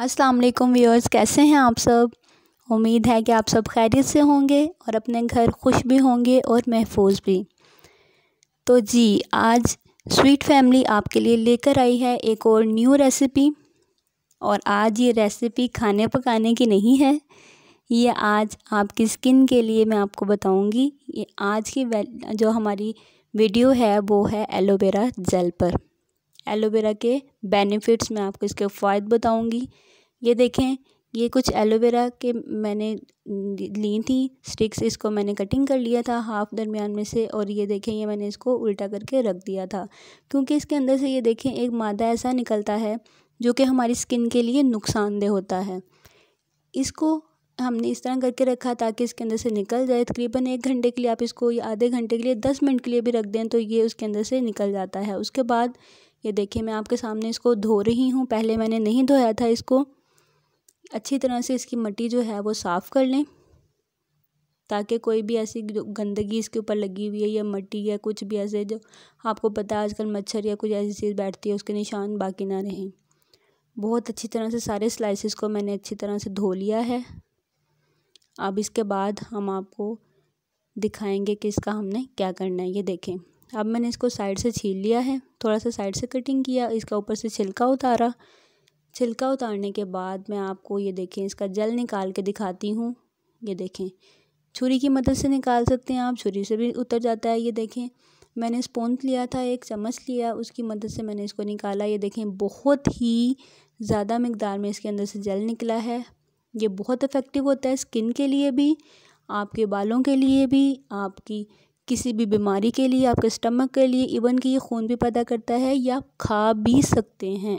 अस्सलाम वालेकुम व्यूअर्स कैसे हैं आप सब उम्मीद है कि आप सब खैरियत से होंगे और अपने घर खुश भी होंगे और महफूज भी तो जी आज स्वीट फैमिली आपके लिए लेकर आई है एक और न्यू रेसिपी और आज ये रेसिपी खाने पकाने की नहीं है ये आज आपकी स्किन के लिए मैं आपको बताऊंगी ये आज की जो हमारी वीडियो है वो है एलोवेरा जेल पर एलोवेरा के बेनिफिट्स मैं आपको इसके फ़ायदे बताऊंगी ये देखें ये कुछ एलोवेरा के मैंने ली थी स्टिक्स इसको मैंने कटिंग कर लिया था हाफ दरमियान में से और ये देखें ये मैंने इसको उल्टा करके रख दिया था क्योंकि इसके अंदर से ये देखें एक मादा ऐसा निकलता है जो कि हमारी स्किन के लिए नुकसानदेह होता है इसको हमने इस तरह करके रखा ताकि इसके अंदर से निकल जाए तकरीबन एक घंटे के लिए आप इसको या आधे घंटे के लिए दस मिनट के लिए भी रख दें तो ये उसके अंदर से निकल जाता है उसके बाद ये देखिए मैं आपके सामने इसको धो रही हूँ पहले मैंने नहीं धोया था इसको अच्छी तरह से इसकी मट्टी जो है वो साफ़ कर लें ताकि कोई भी ऐसी गंदगी इसके ऊपर लगी हुई है या मट्टी या कुछ भी ऐसे जो आपको पता है आजकल मच्छर या कुछ ऐसी चीज़ बैठती है उसके निशान बाकी ना रहें बहुत अच्छी तरह से सारे स्लाइसिस को मैंने अच्छी तरह से धो लिया है अब इसके बाद हम आपको दिखाएंगे कि इसका हमने क्या करना है ये देखें अब मैंने इसको साइड से छील लिया है थोड़ा सा साइड से कटिंग किया इसका ऊपर से छिलका उतारा छिलका उतारने के बाद मैं आपको ये देखें इसका जल निकाल के दिखाती हूँ ये देखें छुरी की मदद से निकाल सकते हैं आप छुरी से भी उतर जाता है ये देखें मैंने स्पोंज लिया था एक चम्मच लिया उसकी मदद से मैंने इसको निकाला ये देखें बहुत ही ज़्यादा मकदार में इसके अंदर से जल निकला है ये बहुत इफ़ेक्टिव होता है स्किन के लिए भी आपके बालों के लिए भी आपकी किसी भी बीमारी के लिए आपके स्टमक के लिए इवन कि ये खून भी पैदा करता है या आप खा भी सकते हैं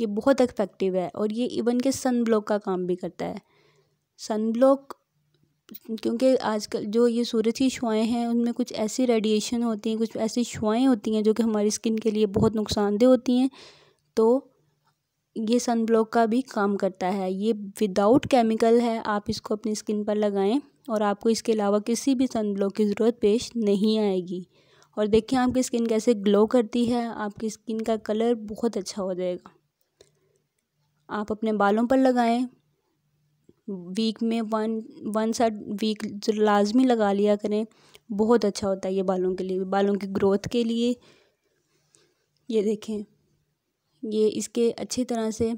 ये बहुत इफेक्टिव है और ये इवन के सन ब्लॉक का काम भी करता है सन ब्लॉक क्योंकि आजकल जो ये सूरज की शुआएँ हैं उनमें कुछ ऐसी रेडिएशन होती हैं कुछ ऐसी शुआएँ होती हैं जो कि हमारी स्किन के लिए बहुत नुकसानदेह होती हैं तो ये सन ब्लॉक का भी काम करता है ये विदाउट केमिकल है आप इसको अपनी स्किन पर लगाएं और आपको इसके अलावा किसी भी सन ब्लॉक की ज़रूरत पेश नहीं आएगी और देखिए आपकी स्किन कैसे ग्लो करती है आपकी स्किन का कलर बहुत अच्छा हो जाएगा आप अपने बालों पर लगाएं वीक में वन वन साइड वीक लाजमी लगा लिया करें बहुत अच्छा होता है ये बालों के लिए बालों की ग्रोथ के लिए ये देखें ये इसके अच्छी तरह से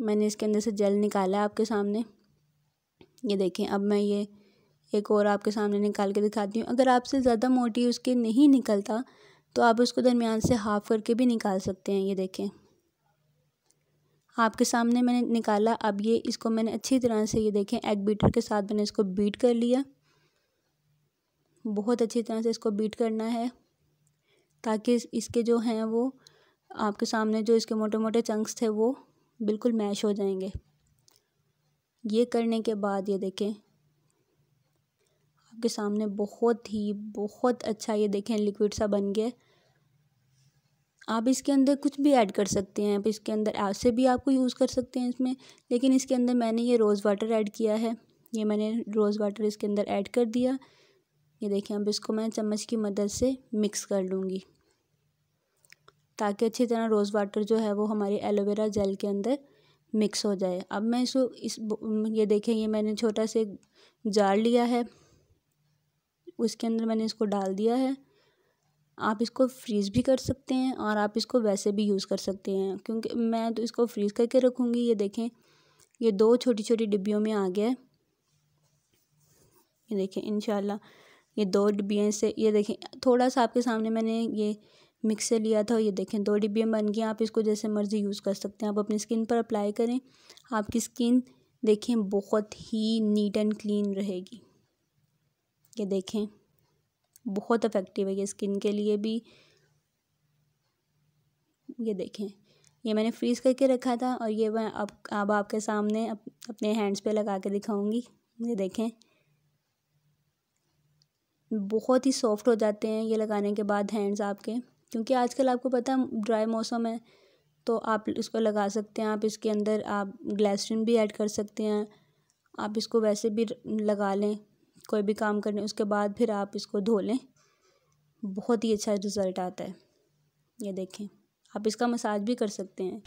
मैंने इसके अंदर से जेल निकाला आपके सामने ये देखें अब मैं ये एक और आपके सामने निकाल के दिखाती हूँ अगर आपसे ज़्यादा मोटी उसके नहीं निकलता तो आप उसको दरमियान से हाफ़ करके भी निकाल सकते हैं ये देखें आपके सामने मैंने निकाला अब ये इसको मैंने अच्छी तरह से ये देखें एग बीटर के साथ मैंने इसको बीट कर लिया बहुत अच्छी तरह से इसको बीट करना है ताकि इसके जो हैं वो आपके सामने जो इसके मोटे मोटे चंक्स थे वो बिल्कुल मैश हो जाएंगे ये करने के बाद ये देखें आपके सामने बहुत ही बहुत अच्छा ये देखें लिक्विड सा बन गया आप इसके अंदर कुछ भी ऐड कर सकते हैं आप इसके अंदर ऐसे भी आपको यूज़ कर सकते हैं इसमें लेकिन इसके अंदर मैंने ये रोज़ वाटर ऐड किया है ये मैंने रोज़ वाटर इसके अंदर ऐड कर दिया ये देखें अब इसको मैं चम्मच की मदद से मिक्स कर लूँगी ताकि अच्छी तरह रोज़ वाटर जो है वो हमारी एलोवेरा जेल के अंदर मिक्स हो जाए अब मैं इसको इस ये देखें ये मैंने छोटा सा जार लिया है उसके अंदर मैंने इसको डाल दिया है आप इसको फ्रीज़ भी कर सकते हैं और आप इसको वैसे भी यूज़ कर सकते हैं क्योंकि मैं तो इसको फ्रीज़ करके रखूँगी ये देखें ये दो छोटी छोटी डिब्बियों में आ गया है ये देखें इन ये दो डिब्बियाँ से ये देखें थोड़ा सा आपके सामने मैंने ये मिक्सर लिया था ये देखें दो डिब्बियाँ बन गई आप इसको जैसे मर्ज़ी यूज़ कर सकते हैं आप अपनी स्किन पर अप्लाई करें आपकी स्किन देखें बहुत ही नीट एंड क्लीन रहेगी ये देखें बहुत इफ़ेक्टिव है ये स्किन के लिए भी ये देखें ये मैंने फ्रीज़ करके रखा था और ये मैं अब अब आपके सामने अप, अपने हैंड्स पे लगा के दिखाऊंगी ये देखें बहुत ही सॉफ्ट हो जाते हैं ये लगाने के बाद हैंड्स आपके क्योंकि आजकल आपको पता है ड्राई मौसम है तो आप इसको लगा सकते हैं आप इसके अंदर आप ग्लैसरीन भी ऐड कर सकते हैं आप इसको वैसे भी लगा लें कोई भी काम करने उसके बाद फिर आप इसको धो लें बहुत ही अच्छा रिज़ल्ट आता है ये देखें आप इसका मसाज भी कर सकते हैं